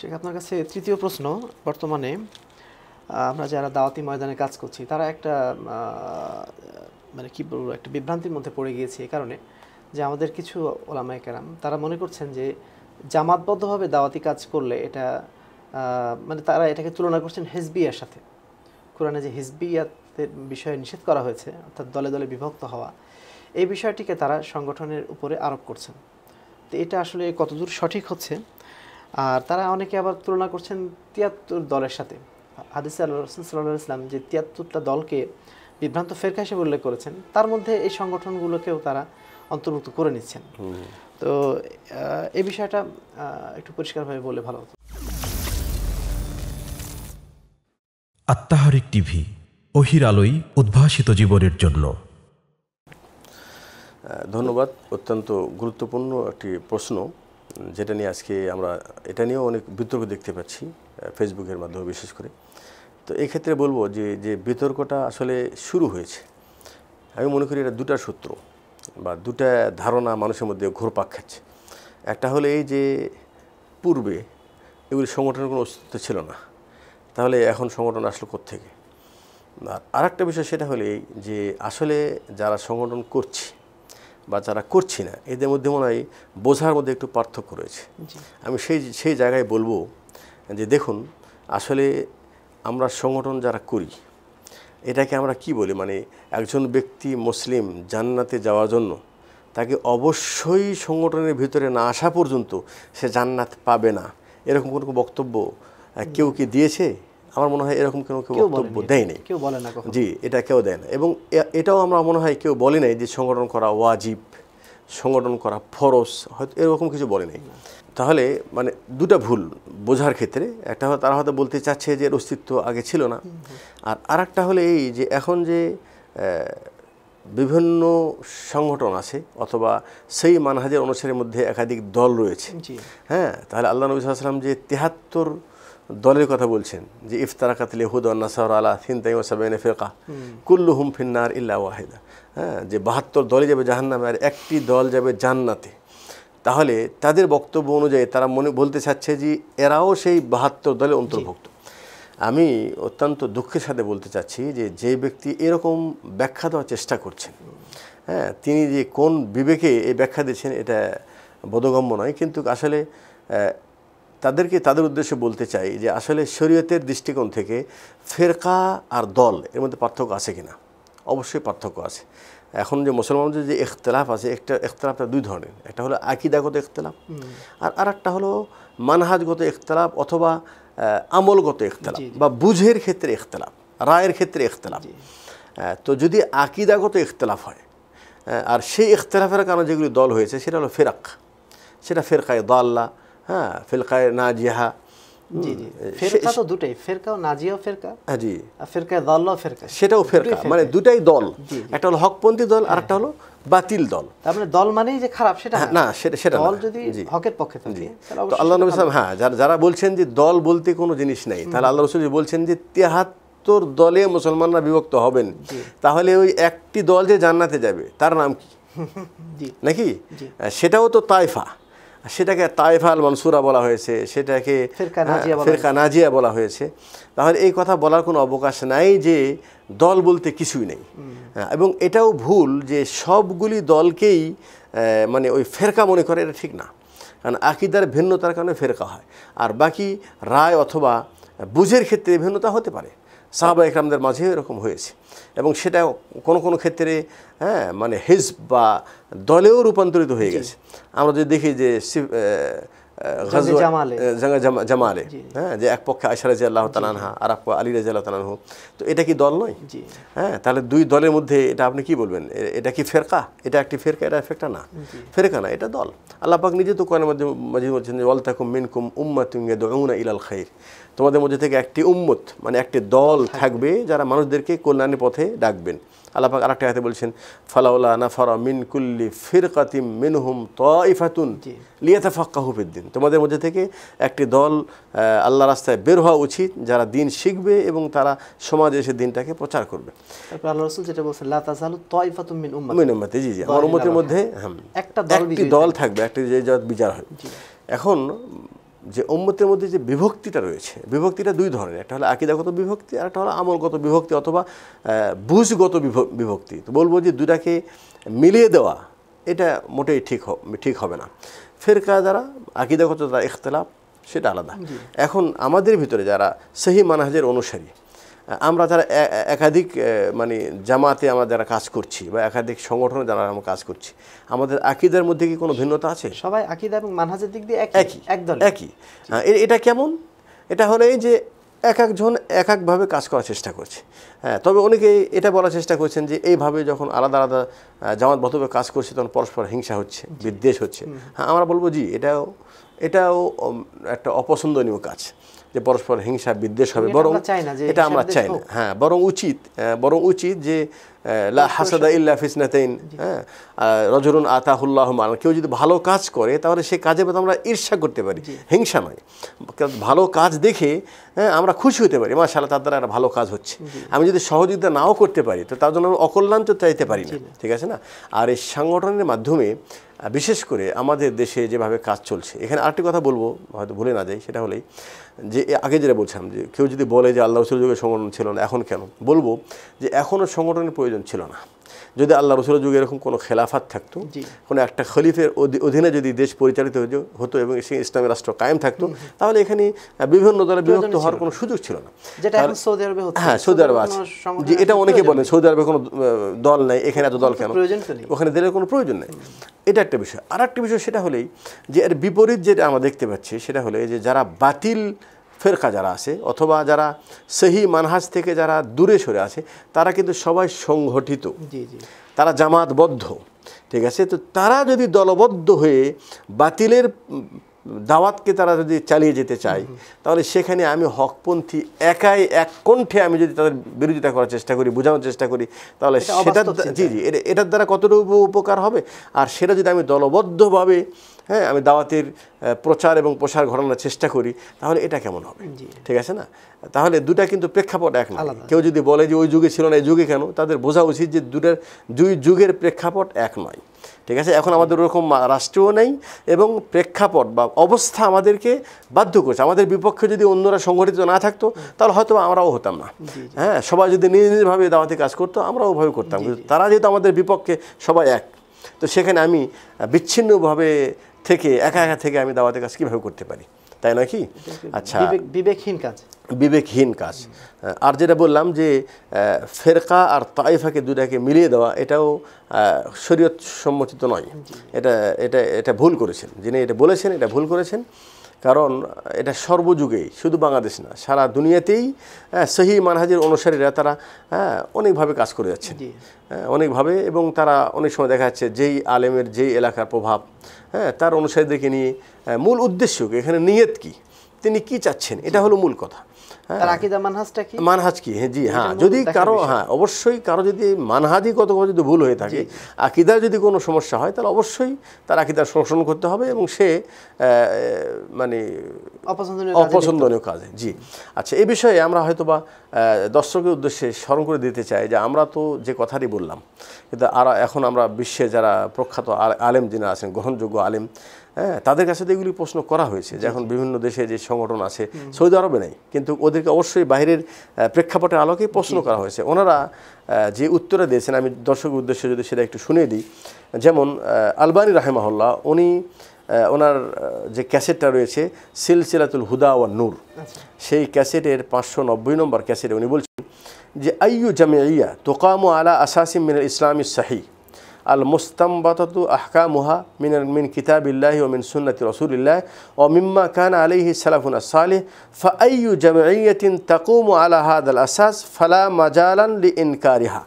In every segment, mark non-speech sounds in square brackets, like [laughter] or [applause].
শেখ আপনার কাছে তৃতীয় প্রশ্ন বর্তমানে আমরা যারা দাওয়াতি ময়দানে কাজ করছি তারা একটা মানে কী বলবো একটা বিভ্রান্তির মধ্যে পড়ে গিয়েছে এই কারণে যে আমাদের কিছু ওলামায় কেরাম তারা মনে করছেন যে জামাতবদ্ধভাবে দাওয়াতি কাজ করলে এটা মানে তারা এটাকে তুলনা করছেন হেজবিয়ার সাথে কোরআনে যে হিজবিয়াতের বিষয়ে নিষেধ করা হয়েছে অর্থাৎ দলে দলে বিভক্ত হওয়া এই বিষয়টিকে তারা সংগঠনের উপরে আরোপ করছেন তো এটা আসলে কতদূর সঠিক হচ্ছে আর তারা অনেকে আবার তুলনা করছেন তিয়াত্তর দলের সাথে হাদিস আল্লাহ ইসলাম যে তিয়াত্তরটা দলকে বিভ্রান্ত ফেরকা হিসেবে উল্লেখ করেছেন তার মধ্যে এই সংগঠনগুলোকেও তারা অন্তর্ভুক্ত করে নিচ্ছেন তো এই বিষয়টা একটু পরিষ্কারভাবে বলে ভালো হতো আত্মাহারিক টিভি অহির আলোই উদ্ভাসিত জীবনের জন্য ধন্যবাদ অত্যন্ত গুরুত্বপূর্ণ একটি প্রশ্ন যেটা নিয়ে আজকে আমরা এটা নিয়েও অনেক বিতর্ক দেখতে পাচ্ছি ফেসবুকের মাধ্যমে বিশেষ করে তো ক্ষেত্রে বলবো যে যে বিতর্কটা আসলে শুরু হয়েছে আমি মনে করি এটা দুটা সূত্র বা দুটা ধারণা মানুষের মধ্যে ঘোরপাক খাচ্ছে একটা হলো এই যে পূর্বে এগুলি সংগঠনের কোনো অস্তিত্ব ছিল না তাহলে এখন সংগঠন আসলো কোথেকে আর আরেকটা বিষয় সেটা হলে যে আসলে যারা সংগঠন করছে বা যারা করছি না এদের মধ্যে মনে হয় বোঝার মধ্যে একটু পার্থক্য রয়েছে আমি সেই সেই জায়গায় বলবো যে দেখুন আসলে আমরা সংগঠন যারা করি এটাকে আমরা কি বলি মানে একজন ব্যক্তি মুসলিম জান্নাতে যাওয়ার জন্য তাকে অবশ্যই সংগঠনের ভিতরে না আসা পর্যন্ত সে জান্নাত পাবে না এরকম কোনো বক্তব্য কেউ কি দিয়েছে আমার মনে হয় এরকম কোনো কেউ বক্তব্য দেয়নি কেউ বলে না জি এটা কেউ দেয় না এবং এটাও আমরা মনে হয় কেউ বলি নাই যে সংগঠন করা ওয়াজিব সংগঠন করা ফরস হয়তো এরকম কিছু বলে নাই তাহলে মানে দুটা ভুল বোঝার ক্ষেত্রে একটা তারা হয়তো বলতে চাচ্ছে যে এর অস্তিত্ব আগে ছিল না আর আর একটা হলে এই যে এখন যে বিভিন্ন সংগঠন আছে অথবা সেই মানহাজের অনুসারের মধ্যে একাধিক দল রয়েছে হ্যাঁ তাহলে আল্লাহ নবী সাল্লাম যে তেহাত্তর দলের কথা বলছেন যে ইফতারাকাতিল ইহুদ নাসার আলা সিনতাই ওসাবেন ফেকা কুল্লু হুম ফিন্নার ইল্লা ওয়াহেদা হ্যাঁ যে বাহাত্তর দলে যাবে জাহান্নামে আর একটি দল যাবে জান্নাতে তাহলে তাদের বক্তব্য অনুযায়ী তারা মনে বলতে চাচ্ছে যে এরাও সেই বাহাত্তর দলে অন্তর্ভুক্ত আমি অত্যন্ত দুঃখের সাথে বলতে চাচ্ছি যে যে ব্যক্তি এরকম ব্যাখ্যা দেওয়ার চেষ্টা করছেন হ্যাঁ তিনি যে কোন বিবেকে এই ব্যাখ্যা দিয়েছেন এটা বোধগম্য নয় কিন্তু আসলে তাদেরকে তাদের উদ্দেশ্যে বলতে চাই যে আসলে শরীয়তের দৃষ্টিকোণ থেকে ফেরকা আর দল এর মধ্যে পার্থক্য আছে কি না অবশ্যই পার্থক্য আছে এখন যে মুসলমানদের যে এখতলাফ আছে একটা এখতলাফটা দুই ধরনের একটা হলো আকিদাগত এখতলাফ আর আর একটা হলো মানহাজগত এখতলাফ অথবা আমলগত এখতলাফ বা বুঝের ক্ষেত্রে এখতলাফ রায়ের ক্ষেত্রে এখতলাফ তো যদি আকিদাগত এখতলাফ হয় আর সেই এখতলাফের কারণে যেগুলি দল হয়েছে সেটা হলো ফেরাক সেটা ফেরকায় দাল্লা হ্যাঁ ফিরকায় নাজিহা জি জি ফেরকা তো ফেরকা হ্যাঁ, জি দল ফেরকা সেটাও মানে দল একটা হকপন্থী দল হ্যাঁ। হলো বাতিল দল মানে দল মানেই যে খারাপ সেটা হ্যাঁ, না সেটা সেটা দল যদি হকের পক্ষে আল্লাহ যারা বলছেন যে দল বলতে কোনো জিনিস নাই তাহলে আল্লাহ রসুল বলছেন যে তেহাত্তর দলে মুসলমানরা বিভক্ত হবেন তাহলে ওই একটি দল যে জান্নাতে যাবে তার নাম কি নাকি সেটাও তো তাইফা সেটাকে তাইফাল মনসুরা বলা হয়েছে সেটাকে ফেরকা নাজিয়া বলা হয়েছে তাহলে এই কথা বলার কোনো অবকাশ নাই যে দল বলতে কিছুই নেই এবং এটাও ভুল যে সবগুলি দলকেই মানে ওই ফেরকা মনে করে এটা ঠিক না কারণ আকিদার ভিন্নতার কারণে ফেরকা হয় আর বাকি রায় অথবা বুঝের ক্ষেত্রে ভিন্নতা হতে পারে সাহাবা একরামদের মাঝে এরকম হয়েছে এবং সেটা কোনো কোনো ক্ষেত্রে হ্যাঁ মানে হিজ বা দলেও রূপান্তরিত হয়ে গেছে আমরা যদি দেখি যে জামালে হ্যাঁ যে এক পক্ষে আশা রাজি আল্লাহ তালানহা আর এক আলী রাজি আল্লাহ তালানহ তো এটা কি দল নয় হ্যাঁ তাহলে দুই দলের মধ্যে এটা আপনি কি বলবেন এটা কি ফেরকা এটা একটি ফেরকা এটা ফেরকা না ফেরকা না এটা দল আল্লাহ পাক নিজে তো কোরআনের মধ্যে মাঝে বলছেন যে ওয়াল তাকুম মিনকুম উম্মা তুঙ্গে দৌনা ইলাল খাইর তোমাদের মধ্যে থেকে একটি উম্মত মানে একটি দল থাকবে যারা মানুষদেরকে কল্যাণের পথে ডাকবেন আল্লাপাক আরেকটা হাতে বলছেন ফালাউলা নাফারা মিন কুল্লি ফিরকাতিম মিনহুম তফাতুন লিয়াতে ফাক্কা হুফিদ্দিন তোমাদের মধ্যে থেকে একটি দল আল্লাহ রাস্তায় বের হওয়া উচিত যারা দিন শিখবে এবং তারা সমাজে এসে দিনটাকে প্রচার করবে আল্লাহ রসুল যেটা বলছেন একটা দল দল থাকবে একটি যে বিচার হয় এখন যে উম্মতের মধ্যে যে বিভক্তিটা রয়েছে বিভক্তিটা দুই ধরনের একটা হলো আকিদাগত বিভক্তি আর একটা হলো আমলগত বিভক্তি অথবা বুঝগত বিভক্তি তো বলবো যে দুটাকে মিলিয়ে দেওয়া এটা মোটেই ঠিক ঠিক হবে না ফেরকা যারা আকিদাগত যারা ইখতলাপ সেটা আলাদা এখন আমাদের ভিতরে যারা সেহী মানহাজের অনুসারী আমরা যারা একাধিক মানে জামাতে আমরা যারা কাজ করছি বা একাধিক সংগঠনে যারা আমরা কাজ করছি আমাদের আকিদার মধ্যে কি কোনো ভিন্নতা আছে সবাই আকিদা এবং মানহাজের দিক দিয়ে একই একদম একই এটা কেমন এটা হলে এই যে এক একজন এক একভাবে কাজ করার চেষ্টা করছে হ্যাঁ তবে অনেকে এটা বলার চেষ্টা করছেন যে এইভাবে যখন আলাদা আলাদা জামাতবদ্ধভাবে কাজ করছে তখন পরস্পর হিংসা হচ্ছে বিদ্বেষ হচ্ছে হ্যাঁ আমরা বলবো জি এটাও এটাও একটা অপছন্দনীয় কাজ যে পরস্পর হিংসা বিদ্বেষ হবে বরং এটা আমরা চাই না হ্যাঁ বরং উচিত বরং উচিত যে লা হাসাদা ইল্লা ফিসনাতাইন হ্যাঁ রজরুন আতাহুল্লাহ মান কেউ যদি ভালো কাজ করে তাহলে সে কাজের প্রতি আমরা ঈর্ষা করতে পারি হিংসা নয় ভালো কাজ দেখে হ্যাঁ আমরা খুশি হতে পারি মাশাল্লাহ তার দ্বারা একটা ভালো কাজ হচ্ছে আমি যদি সহযোগিতা নাও করতে পারি তো তার জন্য আমরা অকল্যাণ তো চাইতে পারি না ঠিক আছে না আর এই সংগঠনের মাধ্যমে বিশেষ করে আমাদের দেশে যেভাবে কাজ চলছে এখানে আরেকটি কথা বলবো হয়তো ভুলে না যাই সেটা হলেই যে আগে যেটা বলছিলাম যে কেউ যদি বলে যে আল্লাহ সুযোগের যুগে সংগঠন ছিল না এখন কেন বলবো যে এখনও সংগঠনের প্রয়োজন ছিল না যদি আল্লাহ রসুল যুগে এরকম কোনো খেলাফাত থাকতো কোনো একটা খলিফের অধীনে যদি দেশ পরিচালিত হতো এবং সে ইসলামী রাষ্ট্র কায়েম থাকতো তাহলে এখানে বিভিন্ন দলের বিভক্ত হওয়ার কোনো সুযোগ ছিল না সৌদি হ্যাঁ সৌদি আরবে আছে যে এটা অনেকে বলেন সৌদি আরবে কোনো দল নেই এখানে এত দল কেন ওখানে দলের কোনো প্রয়োজন নেই এটা একটা বিষয় আর একটা বিষয় সেটা হলেই যে এর বিপরীত যেটা আমরা দেখতে পাচ্ছি সেটা হলে যে যারা বাতিল ফেরকা যারা আছে অথবা যারা সেহি মানহাজ থেকে যারা দূরে সরে আছে তারা কিন্তু সবাই সংগঠিত তারা জামাতবদ্ধ ঠিক আছে তো তারা যদি দলবদ্ধ হয়ে বাতিলের দাওয়াতকে তারা যদি চালিয়ে যেতে চায় তাহলে সেখানে আমি হকপন্থী একাই এক কণ্ঠে আমি যদি তাদের বিরোধিতা করার চেষ্টা করি বোঝানোর চেষ্টা করি তাহলে সেটা জি জি এটার দ্বারা কতটুকু উপকার হবে আর সেটা যদি আমি দলবদ্ধভাবে হ্যাঁ আমি দাওয়াতের প্রচার এবং প্রসার ঘটানোর চেষ্টা করি তাহলে এটা কেমন হবে ঠিক আছে না তাহলে দুটা কিন্তু প্রেক্ষাপট এক না কেউ যদি বলে যে ওই যুগে ছিল না এই যুগে কেন তাদের বোঝা উচিত যে দুটার দুই যুগের প্রেক্ষাপট এক নয় ঠিক আছে এখন আমাদের ওরকম রাষ্ট্রও নেই এবং প্রেক্ষাপট বা অবস্থা আমাদেরকে বাধ্য করছে আমাদের বিপক্ষে যদি অন্যরা সংগঠিত না থাকতো তাহলে হয়তো আমরাও হতাম না হ্যাঁ সবাই যদি নিজ নিজভাবে দাওয়াতে কাজ করতো আমরা ওভাবে করতাম কিন্তু তারা যেহেতু আমাদের বিপক্ষে সবাই এক তো সেখানে আমি বিচ্ছিন্নভাবে থেকে একা একা থেকে আমি দাওয়াতের কাজ কীভাবে করতে পারি তাই নয় কি আচ্ছা বিবেকহীন কাজ বিবেকহীন কাজ আর যেটা বললাম যে ফেরকা আর তাইফাকে দুটাকে মিলিয়ে দেওয়া এটাও শরীয়ত সম্মতিত নয় এটা এটা এটা ভুল করেছেন যিনি এটা বলেছেন এটা ভুল করেছেন কারণ এটা সর্বযুগেই শুধু বাংলাদেশ না সারা দুনিয়াতেই সহি মানহাজের অনুসারীরা তারা অনেকভাবে কাজ করে যাচ্ছে অনেকভাবে এবং তারা অনেক সময় দেখা যাচ্ছে যেই আলেমের যেই এলাকার প্রভাব হ্যাঁ তার অনুসারীদেরকে নিয়ে মূল উদ্দেশ্য কি এখানে নিয়ত কী তিনি কি চাচ্ছেন এটা হলো মূল কথা হ্যাঁ। মানহাজ কি হ্যাঁ জি হ্যাঁ যদি কারো হ্যাঁ অবশ্যই কারো যদি মানহাজিগত যদি ভুল হয়ে থাকে আকিদা যদি কোনো সমস্যা হয় তাহলে অবশ্যই তার আকিদা সংশোধন করতে হবে এবং সে মানে অপছন্দনীয় কাজে জি আচ্ছা এই বিষয়ে আমরা হয়তো বা দর্শকের উদ্দেশ্যে স্মরণ করে দিতে চাই যে আমরা তো যে কথাটি বললাম কিন্তু আর এখন আমরা বিশ্বে যারা প্রখ্যাত আলেম যিনি আছেন গ্রহণযোগ্য আলেম হ্যাঁ তাদের কাছে তো এগুলি প্রশ্ন করা হয়েছে যে এখন বিভিন্ন দেশে যে সংগঠন আছে সৌদি আরবে নেই কিন্তু ওদেরকে অবশ্যই বাইরের প্রেক্ষাপটের আলোকেই প্রশ্ন করা হয়েছে ওনারা যে উত্তরে দিয়েছেন আমি দর্শকের উদ্দেশ্যে যদি সেটা একটু শুনিয়ে দিই যেমন আলবানি রাহেমাহল্লা উনি ওনার যে ক্যাসেটটা রয়েছে সিলসিলাতুল হুদা ওয়া নূর আচ্ছা। সেই ক্যাসেটের পাঁচশো নব্বই নম্বর ক্যাসেটে উনি বলছেন যে আইয়ু জামিয়া তোকামু আলা আসাসিম মিনাল ইসলামী সাহি المستنبطة أحكامها من من كتاب الله ومن سنة رسول الله ومما كان عليه سلفنا الصالح فأي جمعية تقوم على هذا الأساس فلا مجالا لإنكارها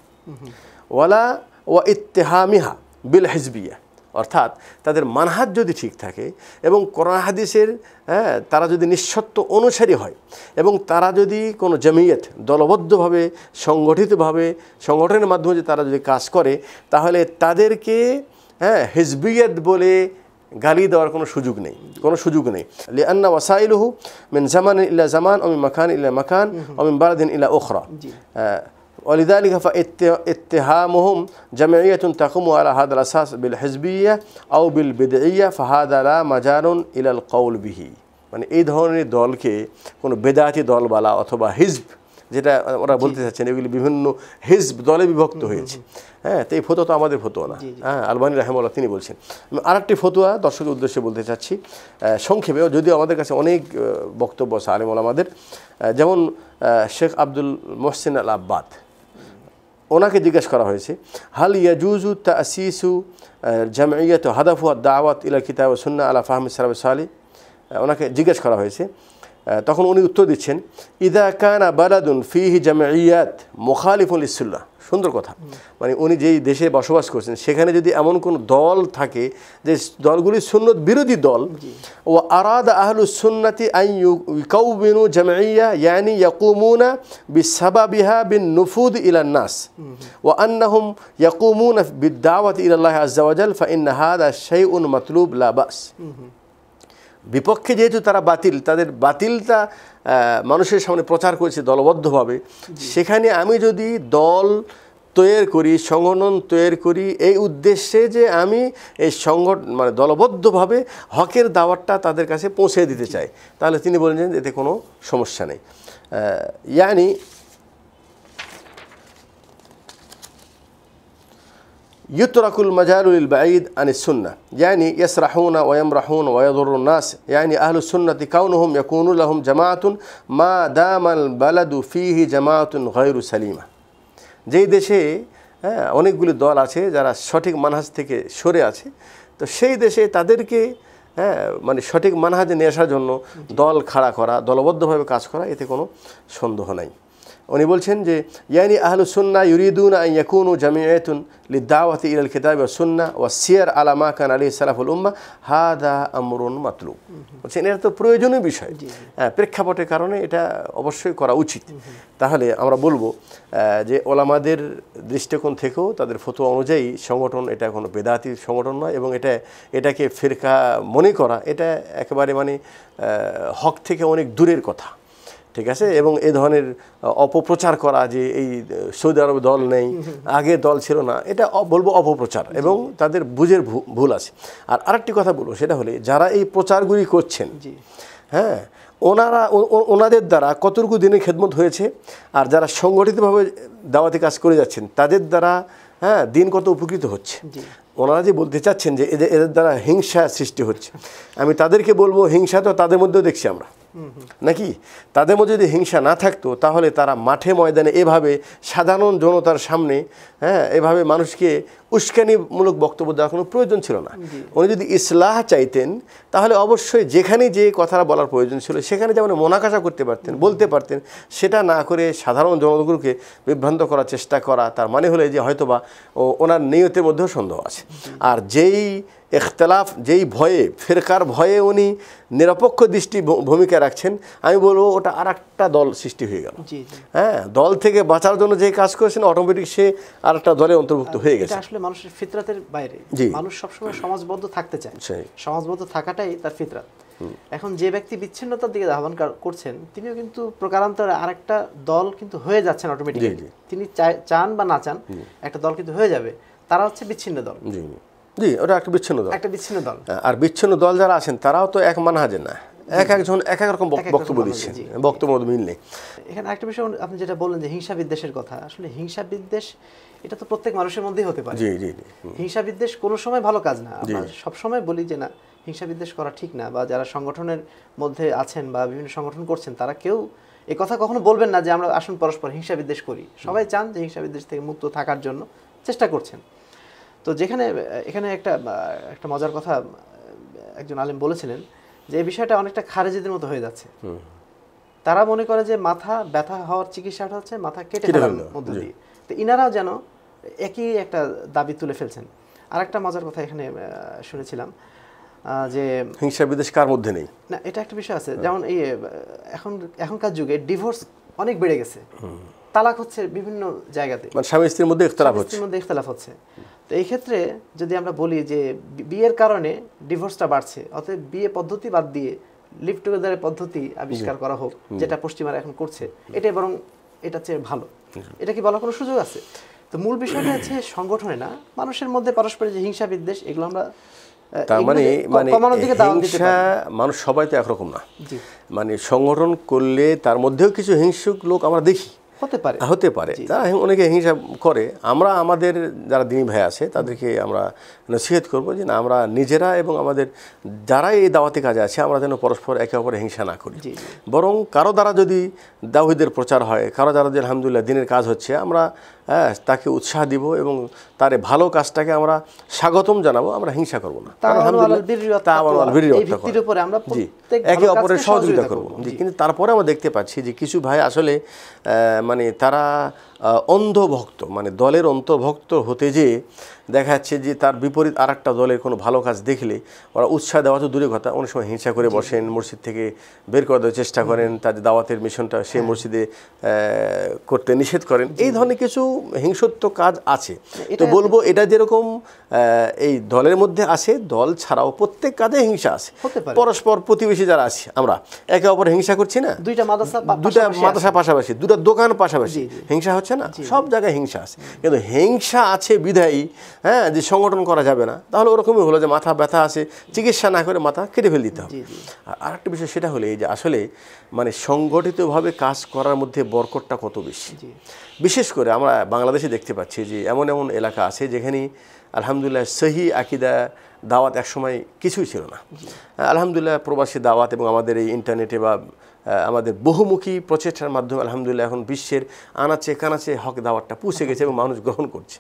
ولا واتهامها بالحزبية অর্থাৎ তাদের মানহাত যদি ঠিক থাকে এবং কোরআন হাদিসের হ্যাঁ তারা যদি নিঃস্বত্ব অনুসারী হয় এবং তারা যদি কোনো জমিয়ত দলবদ্ধভাবে সংগঠিতভাবে সংগঠনের মাধ্যমে যদি তারা যদি কাজ করে তাহলে তাদেরকে হ্যাঁ হিজবিয়ত বলে গালি দেওয়ার কোনো সুযোগ নেই কোনো সুযোগ নেই লিয়ান্না ওয়াসাইলহু মিন জামান ইল্লা জামান অমিন মাখান ইল্লা মাখান অমিন বারাদিন ইল্লা ওখরা ولذلك فاتهامهم جمعية تقوم على هذا الأساس بالحزبية أو بالبدعية فهذا لا مجال إلى القول به মানে এই ধরনের দলকে কোনো বেদাতি দল বলা অথবা হিজব যেটা ওরা বলতে চাচ্ছেন এগুলি বিভিন্ন হিজব দলে বিভক্ত হয়েছে হ্যাঁ তো এই ফতোয়া তো আমাদের ফতোয়া না হ্যাঁ আলবানি রাহেমুল্লাহ তিনি বলছেন আর একটি ফতোয়া দর্শকের উদ্দেশ্যে বলতে চাচ্ছি সংক্ষেপে যদিও আমাদের কাছে অনেক বক্তব্য আছে আলিমুল আমাদের যেমন শেখ আব্দুল মোহসিন আল আব্বাদ ওনাকে জিজ্ঞেস করা হয়েছে হাল ইয়াজুজু তাসিসু জামাইয়াত হাদাফু দাওয়াত ইলা কিতাব সুন্না আলা ফাহম সালাম ওনাকে জিজ্ঞেস করা হয়েছে তখন উনি উত্তর দিচ্ছেন ইদা কানা বালাদুন ফিহি জামাইয়াত মুখালিফুল ইসুল্লাহ সুন্দর কথা মানে উনি যেই দেশে বসবাস করছেন সেখানে যদি এমন কোন দল থাকে যে দলগুলি সুন্নত বিরোধী দল ও আরাদ আহলু সুন্নতি আই কৌবিনু জামাইয়া ইয়ানি ইয়াকুমুনা বি সাবাবিহা বিন নুফুদ ইলান্নাস ও আন্নাহুম ইয়াকুমুনা বিদাওয়াত ইলাল্লাহ আজ্জাওয়াজাল ফা ইন্না হাদা শাইউন মাতলুব লা বাস বিপক্ষে যেহেতু তারা বাতিল তাদের বাতিলটা মানুষের সামনে প্রচার করেছে দলবদ্ধভাবে সেখানে আমি যদি দল তৈরি করি সংগঠন তৈরি করি এই উদ্দেশ্যে যে আমি এই সংগঠন মানে দলবদ্ধভাবে হকের দাওয়াতটা তাদের কাছে পৌঁছে দিতে চাই তাহলে তিনি বলেন যে এতে কোনো সমস্যা নেই ইয়ানি يترك المجال للبعيد عن السنة يعني يسرحون ويمرحون ويضر الناس يعني أهل السنة كونهم يكون لهم جماعة ما دام البلد فيه جماعة غير سليمة যেই দেশে হ্যাঁ অনেকগুলি দল আছে যারা সঠিক মানহাজ থেকে সরে আছে তো সেই দেশে তাদেরকে মানে সঠিক মানহাজে নিয়ে আসার জন্য দল খাড়া করা দলবদ্ধভাবে কাজ করা এতে কোনো সন্দেহ নাই উনি বলছেন যে ইয়ানি আহলু সুন্না ইউরিদুন আই ইয়াকুনু জামিয়াতুন লিদাওয়াতি ইলাল কিতাব ওয়া সুন্না ওয়া সিয়ার আলা মা কান আলাইহি সালাফুল উম্মাহ হাদা আমরুন মাতলু বলছেন এটা তো প্রয়োজনীয় বিষয় হ্যাঁ প্রেক্ষাপটের কারণে এটা অবশ্যই করা উচিত তাহলে আমরা বলবো যে ওলামাদের দৃষ্টিকোণ থেকেও তাদের ফতো অনুযায়ী সংগঠন এটা কোনো বেদাতি সংগঠন নয় এবং এটা এটাকে ফেরকা মনে করা এটা একেবারে মানে হক থেকে অনেক দূরের কথা ঠিক আছে এবং এ ধরনের অপপ্রচার করা যে এই সৌদি আরব দল নেই [laughs] আগে দল ছিল না এটা বলবো অপপ্রচার এবং তাদের বুঝের ভুল আছে আর আরেকটি কথা বলবো সেটা হলে যারা এই প্রচারগুলি করছেন হ্যাঁ ওনারা ওনাদের দ্বারা কতটুকু দিনে খেদমত হয়েছে আর যারা সংগঠিতভাবে দাওয়াতি কাজ করে যাচ্ছেন তাদের দ্বারা হ্যাঁ দিন কত উপকৃত হচ্ছে ওনারা যে বলতে চাচ্ছেন যে এদের এদের দ্বারা হিংসা সৃষ্টি হচ্ছে আমি তাদেরকে বলবো হিংসা তো তাদের মধ্যেও দেখছি আমরা নাকি তাদের মধ্যে যদি হিংসা না থাকতো তাহলে তারা মাঠে ময়দানে এভাবে সাধারণ জনতার সামনে হ্যাঁ এভাবে মানুষকে উস্কানিমূলক বক্তব্য দেওয়ার কোনো প্রয়োজন ছিল না উনি যদি ইসলাহ চাইতেন তাহলে অবশ্যই যেখানে যে কথাটা বলার প্রয়োজন ছিল সেখানে যেমন মোনাকাশা করতে পারতেন বলতে পারতেন সেটা না করে সাধারণ জনগণকে বিভ্রান্ত করার চেষ্টা করা তার মানে হলে যে হয়তোবা ওনার নিয়তের মধ্যেও সন্দেহ আছে আর যেই এখতলাফ যেই ভয়ে ফেরকার ভয়ে উনি নিরপেক্ষ দৃষ্টি ভূমিকা রাখছেন আমি বলবো ওটা আর একটা দল সৃষ্টি হয়ে গেল হ্যাঁ দল থেকে বাঁচার জন্য যে কাজ করেছেন অটোমেটিক সে আর একটা দলে অন্তর্ভুক্ত হয়ে গেছে আসলে মানুষের ফিতরাতের বাইরে মানুষ সবসময় সমাজবদ্ধ থাকতে চায় সমাজবদ্ধ থাকাটাই তার ফিতরাত এখন যে ব্যক্তি বিচ্ছিন্নতার দিকে আহ্বান করছেন তিনিও কিন্তু প্রকারান্তরে আরেকটা দল কিন্তু হয়ে যাচ্ছেন অটোমেটিক তিনি চান বা না চান একটা দল কিন্তু হয়ে যাবে তারা হচ্ছে বিচ্ছিন্ন দল জি জি ওটা একটা বিচ্ছিন্ন দল একটা বিচ্ছিন্ন দল হ্যাঁ, আর বিচ্ছিন্ন দল যারা আছেন তারাও তো এক মানহাজে না এক একজন এক এক রকম বক্তব্য দিচ্ছেন বক্তব্য মিল নেই এখানে একটা বিষয় আপনি যেটা বললেন যে হিংসা বিদ্বেষের কথা আসলে হিংসা বিদ্বেষ এটা তো প্রত্যেক মানুষের মধ্যেই হতে পারে জি জি হিংসা বিদ্বেষ কোনো সময় ভালো কাজ না সব সময় বলি যে না হিংসা বিদ্বেষ করা ঠিক না বা যারা সংগঠনের মধ্যে আছেন বা বিভিন্ন সংগঠন করছেন তারা কেউ এ কথা কখনো বলবেন না যে আমরা আসুন পরস্পর হিংসা বিদ্বেষ করি সবাই চান যে হিংসা বিদ্বেষ থেকে মুক্ত থাকার জন্য চেষ্টা করছেন তো যেখানে এখানে একটা একটা মজার কথা একজন আলেম বলেছিলেন যে এই বিষয়টা অনেকটা খারেজিদের মতো হয়ে যাচ্ছে তারা মনে করে যে মাথা ব্যথা হওয়ার চিকিৎসাটা হচ্ছে মাথা কেটে ফেলার মধ্য দিয়ে তো ইনারাও যেন একই একটা দাবি তুলে ফেলছেন আর একটা মজার কথা এখানে শুনেছিলাম যে হিংসা বিদেশ কার মধ্যে নেই না এটা একটা বিষয় আছে হ্যাঁ। যেমন এই এখন এখনকার যুগে ডিভোর্স অনেক বেড়ে গেছে তালাক হচ্ছে বিভিন্ন জায়গাতে মানে স্বামী স্ত্রীর মধ্যে ইখতলাফ হচ্ছে মধ্যে ইখতলাফ হচ্ছে তো এই ক্ষেত্রে যদি আমরা বলি যে বিয়ের কারণে ডিভোর্সটা বাড়ছে অর্থাৎ বিয়ে পদ্ধতি বাদ দিয়ে লিভ টুগেদারের পদ্ধতি আবিষ্কার করা হোক যেটা পশ্চিমারা এখন করছে এটাই বরং এটা চেয়ে ভালো এটা কি বলার কোনো সুযোগ আছে তো মূল বিষয়টা হচ্ছে সংগঠনে না মানুষের মধ্যে পারস্পরিক যে হিংসা বিদ্বেষ এগুলো আমরা তার মানে মানে হিংসা মানুষ সবাই তো একরকম না মানে সংগঠন করলে তার মধ্যেও কিছু হিংসুক লোক আমরা দেখি হতে পারে হতে পারে তারা অনেকে হিংসা করে আমরা আমাদের যারা দিনী ভাই আছে তাদেরকে আমরা নসিহত করব যে না আমরা নিজেরা এবং আমাদের যারা এই দাওয়াতি কাজে আছে আমরা যেন পরস্পর একে অপরে হিংসা না করি বরং কারো দ্বারা যদি দাউহিদের প্রচার হয় কারো দ্বারা যদি আলহামদুলিল্লাহ দিনের কাজ হচ্ছে আমরা হ্যাঁ তাকে উৎসাহ দিব এবং তার ভালো কাজটাকে আমরা স্বাগতম জানাবো আমরা হিংসা করবো না একে অপরের সহযোগিতা করবো কিন্তু তারপরে আমরা দেখতে পাচ্ছি যে কিছু ভাই আসলে mani tara অন্ধভক্ত মানে দলের অন্তর্ভক্ত হতে যেয়ে দেখা যাচ্ছে যে তার বিপরীত আর একটা দলের কোনো ভালো কাজ দেখলে ওরা উৎসাহ দেওয়া তো দূরে কথা অনেক সময় হিংসা করে বসেন মসজিদ থেকে বের করে দেওয়ার চেষ্টা করেন তার দাওয়াতের মিশনটা সেই হ্যাঁ। মসজিদে করতে নিষেধ করেন এই ধরনের কিছু হিংসত্ব কাজ আছে তো বলবো এটা যেরকম এই দলের মধ্যে আছে দল ছাড়াও প্রত্যেক কাজে হিংসা আছে পরস্পর প্রতিবেশী যারা আছে আমরা একে অপর হিংসা করছি না দুইটা মাদাসা দুটা মাদাসা পাশাপাশি দুটা দোকান পাশাপাশি হিংসা হচ্ছে হচ্ছে না সব জায়গায় হিংসা আছে কিন্তু হিংসা আছে বিধায়ী হ্যাঁ যে সংগঠন করা যাবে না তাহলে ওরকমই হলো যে মাথা ব্যথা আছে চিকিৎসা না করে মাথা কেটে ফেলে দিতে হবে আর আরেকটা বিষয় সেটা হলে যে আসলে মানে সংগঠিতভাবে কাজ করার মধ্যে বরকটটা কত বেশি বিশেষ করে আমরা বাংলাদেশে দেখতে পাচ্ছি যে এমন এমন এলাকা আছে যেখানে আলহামদুলিল্লাহ সহি আকিদা দাওয়াত একসময় কিছুই ছিল না আলহামদুলিল্লাহ প্রবাসী দাওয়াত এবং আমাদের এই ইন্টারনেটে বা আমাদের বহুমুখী প্রচেষ্টার মাধ্যমে আলহামদুলিল্লাহ এখন বিশ্বের আনাচে কানাচে হক দাওয়াতটা পুষে গেছে এবং মানুষ গ্রহণ করছে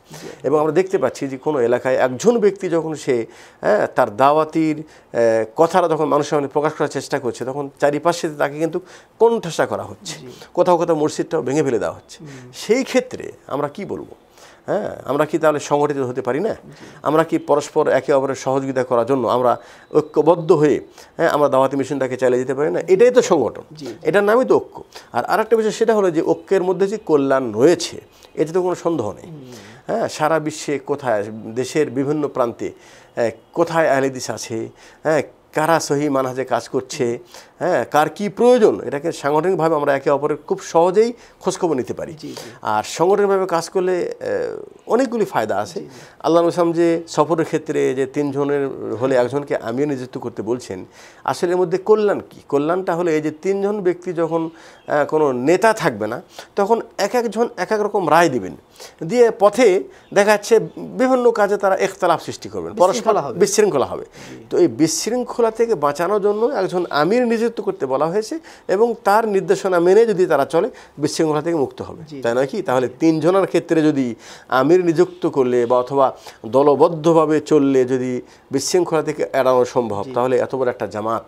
এবং আমরা দেখতে পাচ্ছি যে কোনো এলাকায় একজন ব্যক্তি যখন সে হ্যাঁ, তার দাওয়াতির কথাটা যখন মানুষের সামনে প্রকাশ করার চেষ্টা করছে তখন চারিপাশে তাকে কিন্তু কোণঠাসা করা হচ্ছে কোথাও কোথাও মসজিদটাও ভেঙে ফেলে দেওয়া হচ্ছে সেই ক্ষেত্রে আমরা কি বলবো হ্যাঁ আমরা কি তাহলে সংগঠিত হতে পারি না আমরা কি পরস্পর একে অপরের সহযোগিতা করার জন্য আমরা ঐক্যবদ্ধ হয়ে হ্যাঁ আমরা দাওয়াতি মিশনটাকে চালিয়ে যেতে পারি না এটাই তো সংগঠন এটার নামই তো ঐক্য আর আরেকটা বিষয় সেটা হলো যে ঐক্যের মধ্যে যে কল্যাণ রয়েছে এতে তো কোনো সন্দেহ নেই হ্যাঁ সারা বিশ্বে কোথায় দেশের বিভিন্ন প্রান্তে কোথায় আহলেদিস আছে হ্যাঁ কারা সহি মানহাজে কাজ করছে হ্যাঁ কার কী প্রয়োজন এটাকে সাংগঠনিকভাবে আমরা একে অপরের খুব সহজেই খোঁজখবর নিতে পারি আর সাংগঠনিকভাবে কাজ করলে অনেকগুলি ফায়দা আছে আল্লাহ ইসলাম যে সফরের ক্ষেত্রে যে তিনজনের হলে একজনকে আমিও নিযুক্ত করতে বলছেন আসলে এর মধ্যে কল্যাণ কী কল্যাণটা হলে এই যে তিনজন ব্যক্তি যখন কোনো নেতা থাকবে না তখন এক একজন এক এক রকম রায় দিবেন দিয়ে পথে দেখা যাচ্ছে বিভিন্ন কাজে তারা একতলাপ সৃষ্টি করবেন পরস্পর বিশৃঙ্খলা হবে তো এই বিশৃঙ্খলা থেকে বাঁচানোর জন্য একজন আমির নিজে প্রতিনিধিত্ব করতে বলা হয়েছে এবং তার নির্দেশনা মেনে যদি তারা চলে বিশৃঙ্খলা থেকে মুক্ত হবে তাই নয় কি তাহলে তিনজনের ক্ষেত্রে যদি আমির নিযুক্ত করলে বা অথবা দলবদ্ধভাবে চললে যদি বিশৃঙ্খলা থেকে এড়ানো সম্ভব তাহলে এত বড় একটা জামাত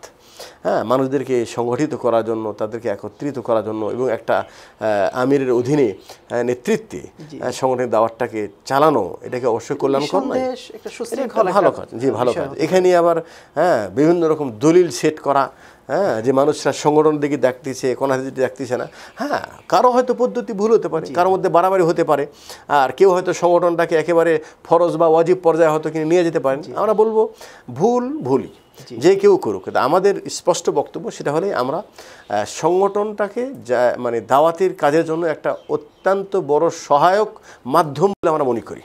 হ্যাঁ মানুষদেরকে সংগঠিত করার জন্য তাদেরকে একত্রিত করার জন্য এবং একটা আমিরের অধীনে নেতৃত্বে সংগঠনের দাওয়াতটাকে চালানো এটাকে অবশ্যই কল্যাণকর ভালো কাজ জি ভালো কাজ এখানে আবার হ্যাঁ বিভিন্ন রকম দলিল সেট করা হ্যাঁ যে মানুষরা সংগঠন দিকে দেখতেছে কোনার দিকে দেখতেছে না হ্যাঁ কারো হয়তো পদ্ধতি ভুল হতে পারে কারোর মধ্যে বাড়াবাড়ি হতে পারে আর কেউ হয়তো সংগঠনটাকে একেবারে ফরজ বা ওয়াজিব পর্যায়ে হয়তো কিনে নিয়ে যেতে পারেন আমরা বলবো ভুল ভুলই যে কেউ করুক আমাদের স্পষ্ট বক্তব্য সেটা হলে আমরা সংগঠনটাকে যা মানে দাওয়াতের কাজের জন্য একটা অত্যন্ত বড় সহায়ক মাধ্যম বলে আমরা মনে করি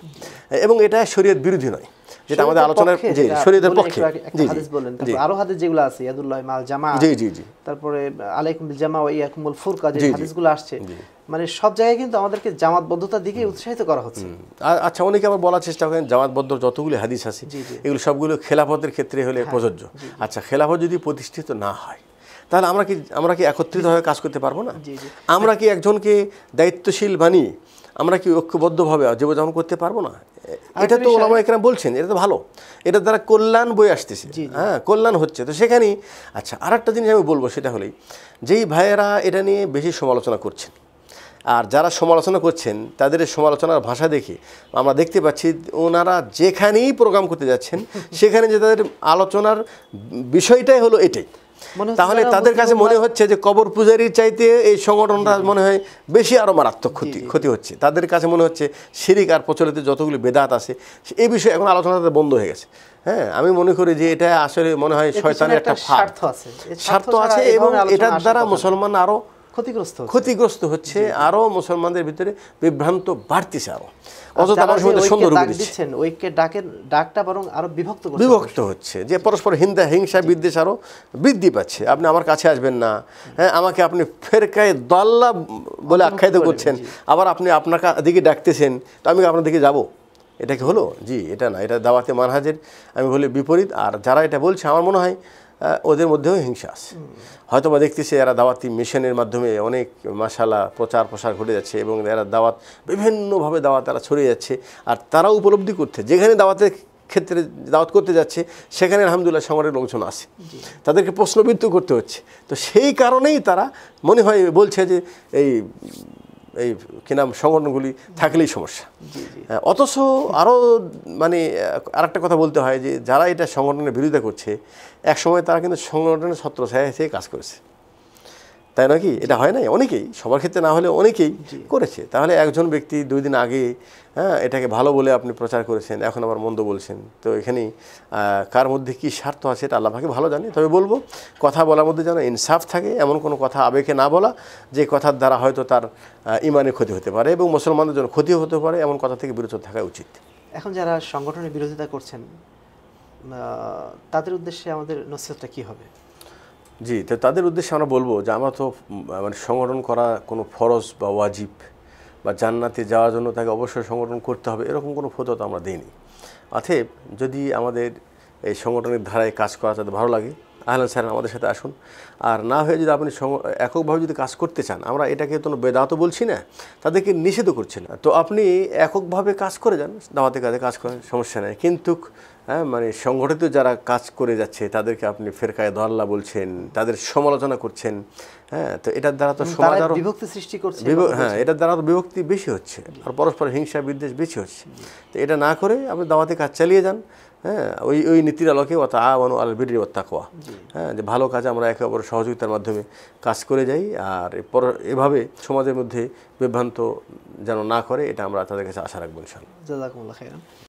এবং এটা শরীয়ত বিরোধী নয় যেটা আমাদের আলোচনার জি শরীয়তের পক্ষে জি হাদিস বলেন তারপর আরো হাদিস যেগুলো আছে ইয়াদুল্লাহ মাল জামা জি জি জি তারপরে আলাইকুম বিল জামা ওয়া ফুরকা যে হাদিসগুলো আসছে মানে সব জায়গায় কিন্তু আমাদেরকে জামাতবদ্ধতার দিকে উৎসাহিত করা হচ্ছে আচ্ছা অনেকে আবার বলার চেষ্টা করেন জামাতবদ্ধ যতগুলো হাদিস আছে এগুলো সবগুলো খেলাফতের ক্ষেত্রে হলে হ্যাঁ, প্রযোজ্য আচ্ছা খেলাফত যদি প্রতিষ্ঠিত না হয় তাহলে আমরা কি আমরা কি একত্রিত হয়ে কাজ করতে পারবো না আমরা কি একজনকে দায়িত্বশীল বানিয়ে আমরা কি ঐক্যবদ্ধভাবে জীবনযাপন করতে পারবো না এটা তো ওলামা একরাম বলছেন এটা তো ভালো এটা দ্বারা কল্যাণ বই আসতেছে হ্যাঁ কল্যাণ হচ্ছে তো সেখানেই আচ্ছা আর একটা জিনিস আমি বলবো সেটা হলেই যেই ভাইয়েরা এটা নিয়ে বেশি সমালোচনা করছেন আর যারা সমালোচনা করছেন তাদের সমালোচনার ভাষা দেখে আমরা দেখতে পাচ্ছি ওনারা যেখানেই প্রোগ্রাম করতে যাচ্ছেন [laughs] সেখানে যে তাদের আলোচনার বিষয়টাই হলো এটাই তাহলে তাদের কাছে মনে হচ্ছে যে কবর পূজারির চাইতে এই সংগঠনটা মনে হয় বেশি আরও মারাত্মক ক্ষতি ক্ষতি হচ্ছে তাদের কাছে মনে হচ্ছে শিরিক আর প্রচলিত যতগুলি বেদাত আছে এই বিষয়ে এখন আলোচনা বন্ধ হয়ে গেছে হ্যাঁ আমি মনে করি যে এটা আসলে মনে হয় শয়তানের একটা স্বার্থ আছে স্বার্থ আছে এবং এটার দ্বারা মুসলমান আরও ক্ষতিগ্রস্ত ক্ষতিগ্রস্ত হচ্ছে আরও মুসলমানদের ভিতরে বিভ্রান্ত বাড়তেছে আরও সুন্দর ঐক্যের ডাকটা বরং বিভক্ত হচ্ছে যে পরস্পর হিন্দা হিংসা বিদ্বেষ আরও বৃদ্ধি পাচ্ছে আপনি আমার কাছে আসবেন না হ্যাঁ আমাকে আপনি ফেরকায় দল্লা বলে আখ্যায়িত করছেন আবার আপনি আপনার দিকে ডাকতেছেন তো আমি আপনার দিকে যাবো এটা কি হলো জি এটা না এটা দাওয়াতে মানহাজের আমি বলি বিপরীত আর যারা এটা বলছে আমার মনে হয় ওদের মধ্যেও হিংসা আছে হয়তো বা দেখতেছি এরা দাওয়াতি মিশনের মাধ্যমে অনেক মাসালা প্রচার প্রসার ঘটে যাচ্ছে এবং এরা দাওয়াত বিভিন্নভাবে দাওয়াত তারা ছড়িয়ে যাচ্ছে আর তারা উপলব্ধি করছে যেখানে দাওয়াতের ক্ষেত্রে দাওয়াত করতে যাচ্ছে সেখানে আলহামদুলিল্লাহ সমাজের লোকজন আছে তাদেরকে প্রশ্নবিদ্ধ করতে হচ্ছে তো সেই কারণেই তারা মনে হয় বলছে যে এই এই কিনাম সংগঠনগুলি থাকলেই সমস্যা হ্যাঁ, অথচ আরও মানে আরেকটা কথা বলতে হয় যে যারা এটা সংগঠনের বিরোধিতা করছে এক সময় তারা কিন্তু সংগঠনের ছত্রছায়া হিসেবে কাজ করেছে তাই নাকি এটা হয় নাই অনেকেই সবার ক্ষেত্রে না হলে অনেকেই করেছে তাহলে একজন ব্যক্তি দুই দিন আগে হ্যাঁ এটাকে ভালো বলে আপনি প্রচার করেছেন এখন আবার মন্দ বলছেন তো এখানে কার মধ্যে কী স্বার্থ আছে এটা আল্লাহকে ভালো জানি তবে বলবো কথা বলার মধ্যে যেন ইনসাফ থাকে এমন কোনো কথা আবেগে না বলা যে কথার দ্বারা হয়তো তার ইমানে ক্ষতি হতে পারে এবং মুসলমানদের জন্য ক্ষতি হতে পারে এমন কথা থেকে বিরত থাকা উচিত এখন যারা সংগঠনের বিরোধিতা করছেন তাদের উদ্দেশ্যে আমাদের নসিহতটা কী হবে জি তো তাদের উদ্দেশ্যে আমরা বলবো যে আমরা তো মানে সংগঠন করা কোনো ফরজ বা ওয়াজিব বা জান্নাতে যাওয়ার জন্য তাকে অবশ্যই সংগঠন করতে হবে এরকম কোনো তো আমরা দিইনি অথেব যদি আমাদের এই সংগঠনের ধারায় কাজ করা তাদের ভালো লাগে আহলান স্যার আমাদের সাথে আসুন আর না হয়ে যদি আপনি এককভাবে যদি কাজ করতে চান আমরা এটাকে কোনো বেদাত বলছি না তাদেরকে নিষেধ করছি না তো আপনি এককভাবে কাজ করে যান দাওয়াতে কাজে কাজ করেন সমস্যা নেই কিন্তু হ্যাঁ মানে সংগঠিত যারা কাজ করে যাচ্ছে তাদেরকে আপনি ফেরকায় ধল্লা বলছেন তাদের সমালোচনা করছেন হ্যাঁ তো এটার দ্বারা তো সমাজ বিভক্তি সৃষ্টি করছে হ্যাঁ এটার দ্বারা তো বিভক্তি বেশি হচ্ছে আর পরস্পর হিংসা বিদ্বেষ বেশি হচ্ছে তো এটা না করে আপনি দাওয়াতে কাজ চালিয়ে যান হ্যাঁ ওই ওই নীতির আলোকে অর্থাৎ তা আওয়ানু আল বিডি ও তাকোয়া হ্যাঁ যে ভালো কাজ আমরা একে অপরের সহযোগিতার মাধ্যমে কাজ করে যাই আর পর এভাবে সমাজের মধ্যে বিভ্রান্ত যেন না করে এটা আমরা তাদের কাছে আশা রাখবো ইনশাল্লাহ